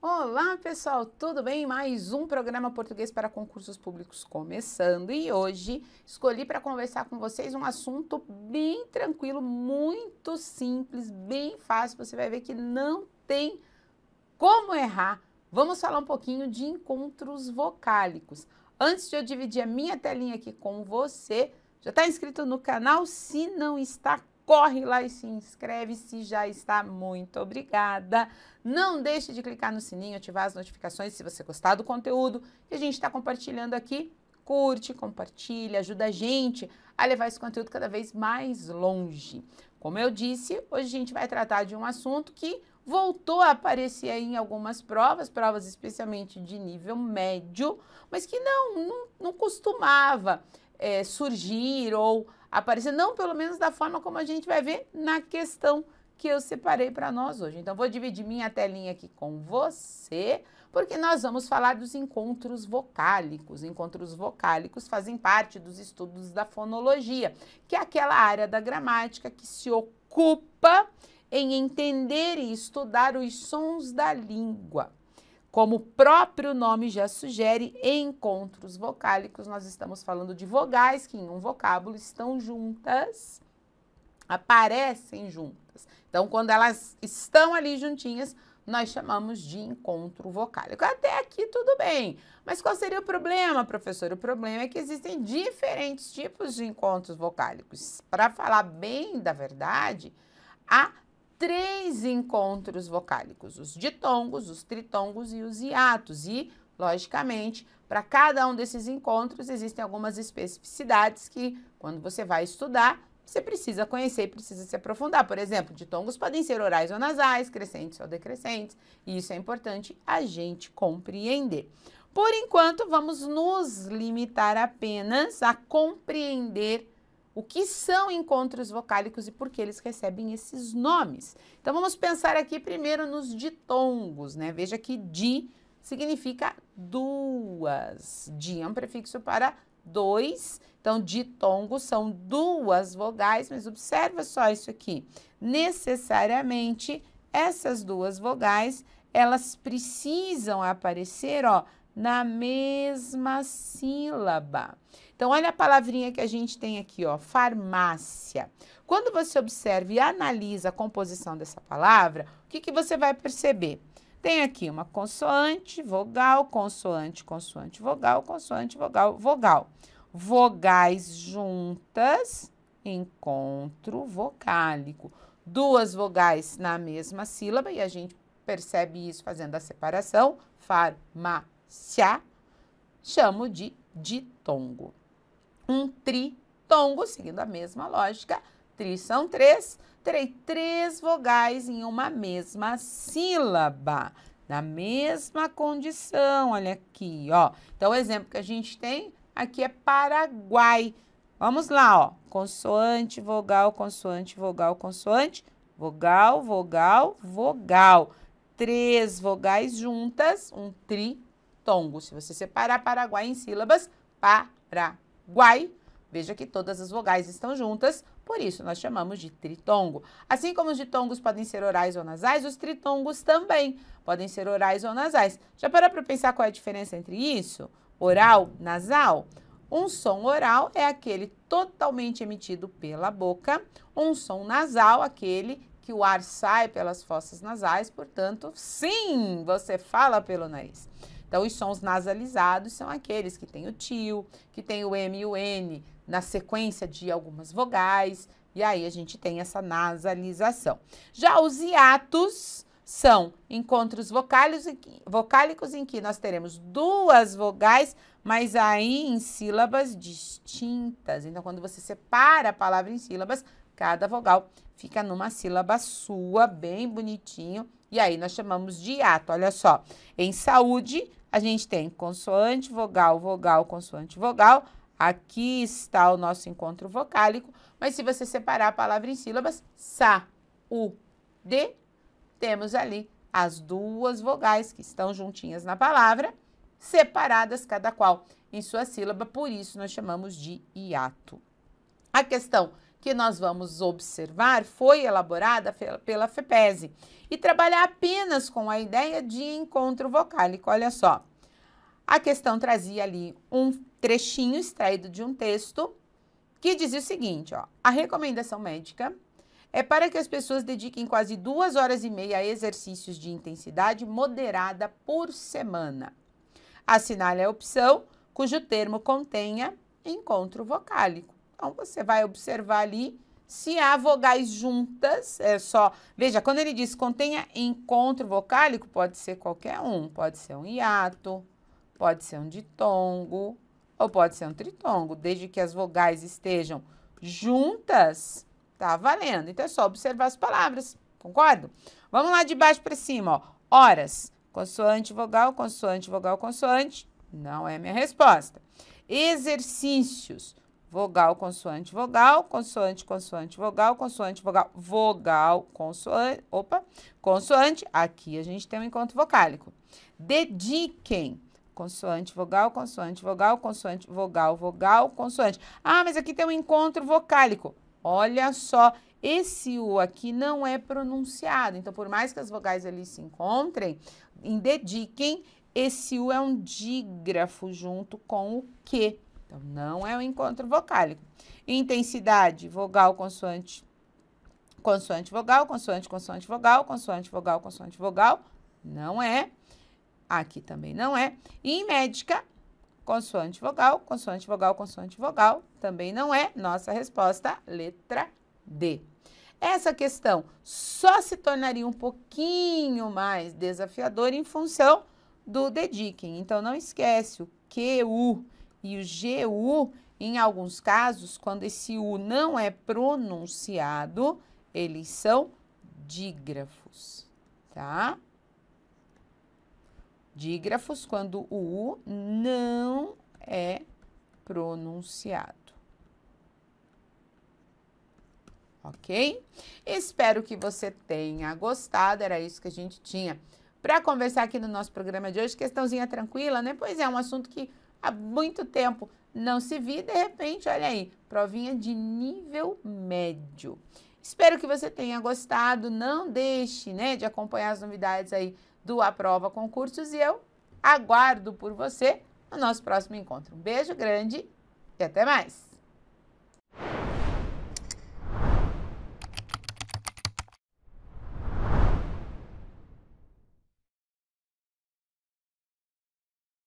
Olá, pessoal, tudo bem? Mais um programa Português para Concursos Públicos começando e hoje escolhi para conversar com vocês um assunto bem tranquilo, muito simples, bem fácil. Você vai ver que não tem como errar. Vamos falar um pouquinho de encontros vocálicos. Antes de eu dividir a minha telinha aqui com você, já está inscrito no canal? Se não está, corre lá e se inscreve se já está. Muito obrigada. Não deixe de clicar no sininho, ativar as notificações se você gostar do conteúdo que a gente está compartilhando aqui. Curte, compartilha, ajuda a gente a levar esse conteúdo cada vez mais longe. Como eu disse, hoje a gente vai tratar de um assunto que voltou a aparecer em algumas provas, provas especialmente de nível médio, mas que não, não, não costumava é, surgir ou aparecer, não pelo menos da forma como a gente vai ver na questão que eu separei para nós hoje. Então, vou dividir minha telinha aqui com você, porque nós vamos falar dos encontros vocálicos. Encontros vocálicos fazem parte dos estudos da fonologia, que é aquela área da gramática que se ocupa em entender e estudar os sons da língua. Como o próprio nome já sugere, encontros vocálicos, nós estamos falando de vogais que em um vocábulo estão juntas, aparecem juntas. Então, quando elas estão ali juntinhas, nós chamamos de encontro vocálico. Até aqui tudo bem. Mas qual seria o problema, professor? O problema é que existem diferentes tipos de encontros vocálicos. Para falar bem da verdade, há três encontros vocálicos: os ditongos, os tritongos e os hiatos. E, logicamente, para cada um desses encontros existem algumas especificidades que, quando você vai estudar, você precisa conhecer e precisa se aprofundar. Por exemplo, ditongos podem ser orais ou nasais, crescentes ou decrescentes, e isso é importante a gente compreender. Por enquanto, vamos nos limitar apenas a compreender o que são encontros vocálicos e por que eles recebem esses nomes. Então vamos pensar aqui primeiro nos ditongos, né? Veja que di significa duas. Di é um prefixo para dois. Então, ditongos são duas vogais, mas observa só isso aqui. Necessariamente, essas duas vogais, elas precisam aparecer, ó, na mesma sílaba. Então, olha a palavrinha que a gente tem aqui, ó, farmácia. Quando você observa e analisa a composição dessa palavra, o que, que você vai perceber? Tem aqui uma consoante, vogal, consoante, consoante, vogal, consoante, vogal, vogal. Vogais juntas, encontro vocálico. Duas vogais na mesma sílaba e a gente percebe isso fazendo a separação. Farmácia, chamo de ditongo um tritongo, seguindo a mesma lógica. Tri são três, terei três vogais em uma mesma sílaba, na mesma condição. Olha aqui, ó. Então, o exemplo que a gente tem aqui é Paraguai. Vamos lá, ó. Consoante, vogal, consoante, vogal, consoante, vogal, vogal, vogal. Três vogais juntas, um tritongo. Se você separar Paraguai em sílabas, para guai. Veja que todas as vogais estão juntas, por isso nós chamamos de tritongo. Assim como os ditongos podem ser orais ou nasais, os tritongos também podem ser orais ou nasais. Já parou para pensar qual é a diferença entre isso? Oral, nasal? Um som oral é aquele totalmente emitido pela boca, um som nasal, aquele que o ar sai pelas fossas nasais, portanto, sim, você fala pelo nariz. Então, os sons nasalizados são aqueles que têm o tio, que tem o M e o N na sequência de algumas vogais, e aí a gente tem essa nasalização. Já os hiatos são encontros vocálicos em que nós teremos duas vogais, mas aí em sílabas distintas. Então, quando você separa a palavra em sílabas, Cada vogal fica numa sílaba sua, bem bonitinho. E aí nós chamamos de hiato. Olha só, em saúde a gente tem consoante, vogal, vogal, consoante, vogal. Aqui está o nosso encontro vocálico, mas se você separar a palavra em sílabas, sa, u, de, temos ali as duas vogais que estão juntinhas na palavra, separadas cada qual em sua sílaba, por isso nós chamamos de hiato. A questão que nós vamos observar foi elaborada pela FEPESE e trabalhar apenas com a ideia de encontro vocálico. Olha só, a questão trazia ali um trechinho extraído de um texto que dizia o seguinte: ó, a recomendação médica é para que as pessoas dediquem quase duas horas e meia a exercícios de intensidade moderada por semana. Assinale a opção cujo termo contenha encontro vocálico. Então, você vai observar ali se há vogais juntas, é só. Veja, quando ele diz contenha encontro vocálico, pode ser qualquer um. Pode ser um hiato, pode ser um ditongo, ou pode ser um tritongo, desde que as vogais estejam juntas, tá valendo. Então é só observar as palavras, concordo? Vamos lá de baixo para cima, ó. Horas, consoante vogal, consoante vogal, consoante, não é minha resposta. Exercícios, vogal, consoante, vogal, consoante, consoante, vogal, consoante, vogal, vogal, consoante, opa, consoante. Aqui a gente tem um encontro vocálico. Dediquem consoante, vogal, consoante, vogal, consoante, vogal, vogal, consoante. Ah, mas aqui tem um encontro vocálico. Olha só, esse U aqui não é pronunciado. Então, por mais que as vogais ali se encontrem, em dediquem, esse U é um dígrafo junto com o Q. Então, não é um encontro vocálico. Intensidade, vogal, consoante, consoante, vogal, consoante, consoante, vogal, consoante, vogal, consoante, vogal. Não é. Aqui também não é. E em médica, consoante, vogal, consoante, vogal, consoante, vogal. Também não é. Nossa resposta, letra D. Essa questão só se tornaria um pouquinho mais desafiadora em função do dediquem. Então, não esquece o QU e o GU, em alguns casos, quando esse U não é pronunciado, eles são dígrafos, tá? Dígrafos quando o U não é pronunciado. Ok? Espero que você tenha gostado. Era isso que a gente tinha para conversar aqui no nosso programa de hoje. Questãozinha tranquila, né? Pois é, um assunto que há muito tempo não se vi, de repente, olha aí, provinha de nível médio. Espero que você tenha gostado, não deixe né, de acompanhar as novidades aí do Aprova Concursos e eu aguardo por você no nosso próximo encontro. Um beijo grande e até mais!